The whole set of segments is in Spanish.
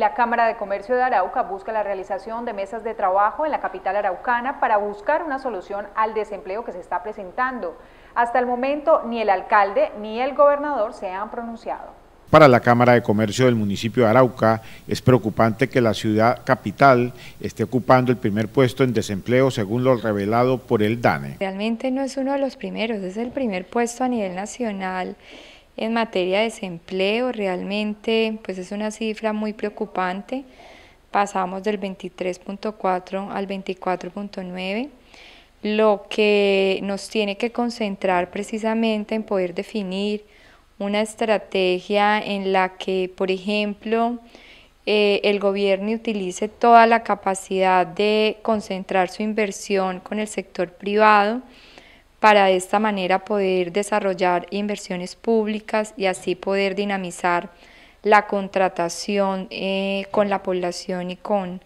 la Cámara de Comercio de Arauca busca la realización de mesas de trabajo en la capital araucana para buscar una solución al desempleo que se está presentando. Hasta el momento ni el alcalde ni el gobernador se han pronunciado. Para la Cámara de Comercio del municipio de Arauca es preocupante que la ciudad capital esté ocupando el primer puesto en desempleo según lo revelado por el DANE. Realmente no es uno de los primeros, es el primer puesto a nivel nacional en materia de desempleo realmente pues es una cifra muy preocupante. Pasamos del 23.4 al 24.9, lo que nos tiene que concentrar precisamente en poder definir una estrategia en la que, por ejemplo, eh, el gobierno utilice toda la capacidad de concentrar su inversión con el sector privado para de esta manera poder desarrollar inversiones públicas y así poder dinamizar la contratación eh, con la población y con,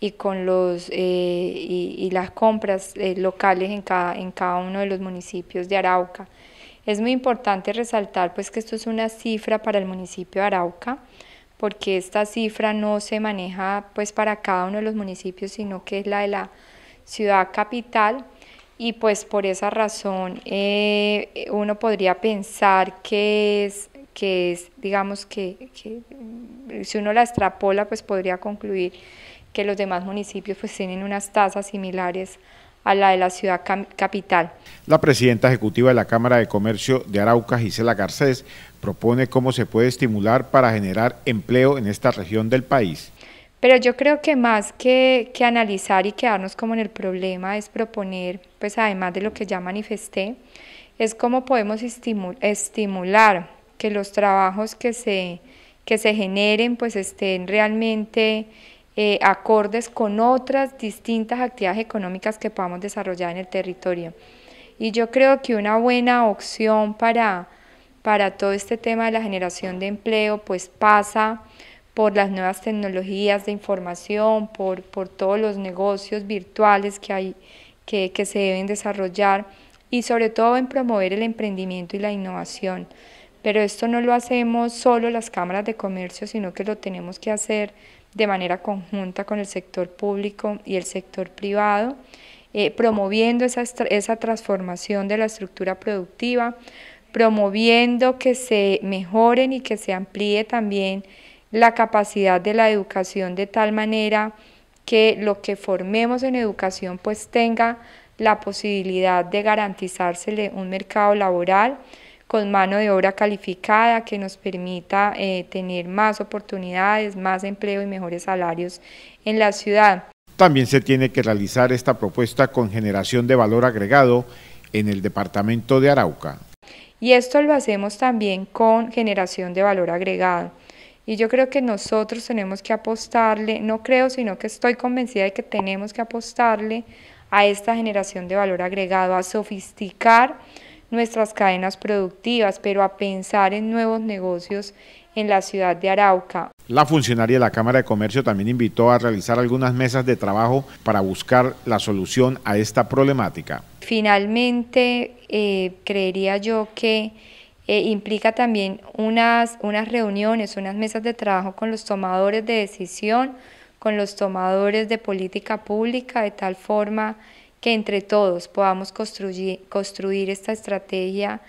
y con los eh, y, las compras eh, locales en cada, en cada uno de los municipios de Arauca. Es muy importante resaltar pues que esto es una cifra para el municipio de Arauca, porque esta cifra no se maneja pues para cada uno de los municipios, sino que es la de la ciudad capital y pues por esa razón eh, uno podría pensar que es, que es digamos que, que, mm, si uno la extrapola pues podría concluir que los demás municipios pues tienen unas tasas similares a la de la ciudad capital. La presidenta ejecutiva de la Cámara de Comercio de Arauca, Gisela Garcés, propone cómo se puede estimular para generar empleo en esta región del país. Pero yo creo que más que, analizar y quedarnos como en el problema es proponer, pues además de lo que ya manifesté, es cómo podemos estimular que los trabajos que se, que se generen pues estén realmente eh, acordes con otras distintas actividades económicas que podamos desarrollar en el territorio. Y yo creo que una buena opción para, para todo este tema de la generación de empleo pues pasa por las nuevas tecnologías de información, por, todos los negocios virtuales que, hay, que, se deben desarrollar y sobre todo en promover el emprendimiento y la innovación. Pero esto no lo hacemos solo las cámaras de comercio, sino que lo tenemos que hacer de manera conjunta con el sector público y el sector privado, eh, promoviendo esa, esa transformación de la estructura productiva, promoviendo que se mejoren y que se amplíe también la capacidad de la educación de tal manera que lo que formemos en educación pues tenga la posibilidad de garantizársele un mercado laboral con mano de obra calificada que nos permita eh, tener más oportunidades, más empleo y mejores salarios en la ciudad. También se tiene que realizar esta propuesta con generación de valor agregado en el departamento de Arauca. Y esto lo hacemos también con generación de valor agregado. Y yo creo que nosotros tenemos que apostarle, no creo, sino que estoy convencida de que tenemos que apostarle a esta generación de valor agregado, a sofisticar nuestras cadenas productivas, pero a pensar en nuevos negocios en la ciudad de Arauca. La funcionaria de la Cámara de Comercio también invitó a realizar algunas mesas de trabajo para buscar la solución a esta problemática. Finalmente, eh, creería yo que eh, implica también unas, unas reuniones, unas mesas de trabajo con los tomadores de decisión, con los tomadores de política pública, de tal forma que entre todos podamos construir, construir esta estrategia.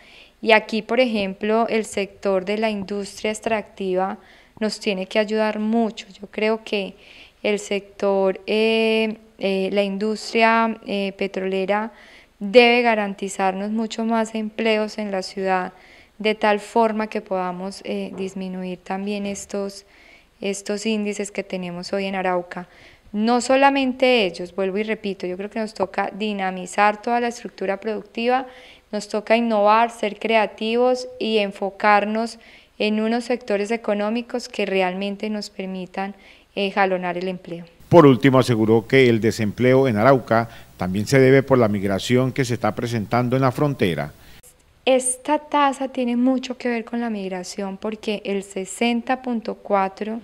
Y aquí, por ejemplo, el sector de la industria extractiva nos tiene que ayudar mucho. Yo creo que el sector, eh, eh, la industria petrolera debe garantizarnos mucho más empleos en la ciudad, de tal forma que podamos eh, disminuir también estos, estos índices que tenemos hoy en Arauca. No solamente ellos, vuelvo y repito, yo creo que nos toca dinamizar toda la estructura productiva, nos toca innovar, ser creativos y enfocarnos en unos sectores económicos que realmente nos permitan eh, jalonar el empleo. Por último, aseguró que el desempleo en Arauca también se debe por la migración que se está presentando en la frontera. Esta tasa tiene mucho que ver con la migración porque el 60.4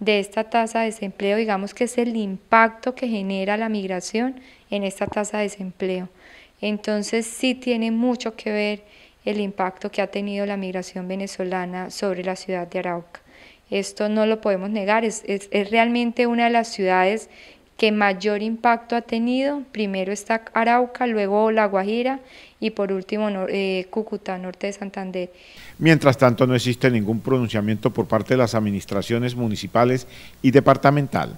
de esta tasa de desempleo, digamos que es el impacto que genera la migración en esta tasa de desempleo. Entonces sí tiene mucho que ver el impacto que ha tenido la migración venezolana sobre la ciudad de Arauca. Esto no lo podemos negar, es, realmente una de las ciudades que mayor impacto ha tenido. Primero está Arauca, luego La Guajira y por último eh, Cúcuta, norte de Santander. Mientras tanto, no existe ningún pronunciamiento por parte de las administraciones municipales y departamental.